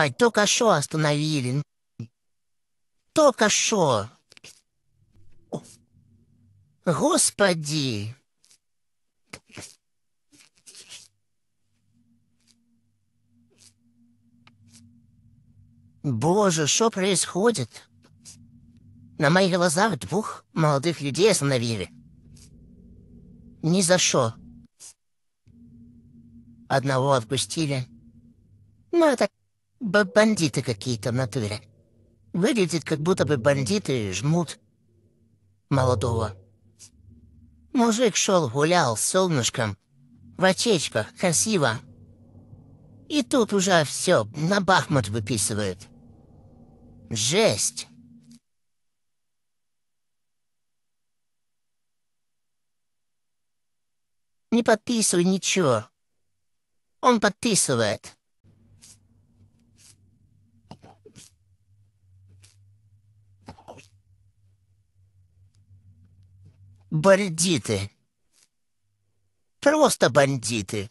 А, только что остановили. Только что. Господи. Боже, что происходит? На моих глазах двух молодых людей остановили. Ни за что. Одного отпустили. Ну, это а Б бандиты какие-то в натуре. Выглядит, как будто бы бандиты жмут молодого. Мужик шел гулял с солнышком, в очечках, красиво. И тут уже все на Бахмут выписывают. Жесть! Не подписывай ничего. Он подписывает. бандиты. Просто бандиты.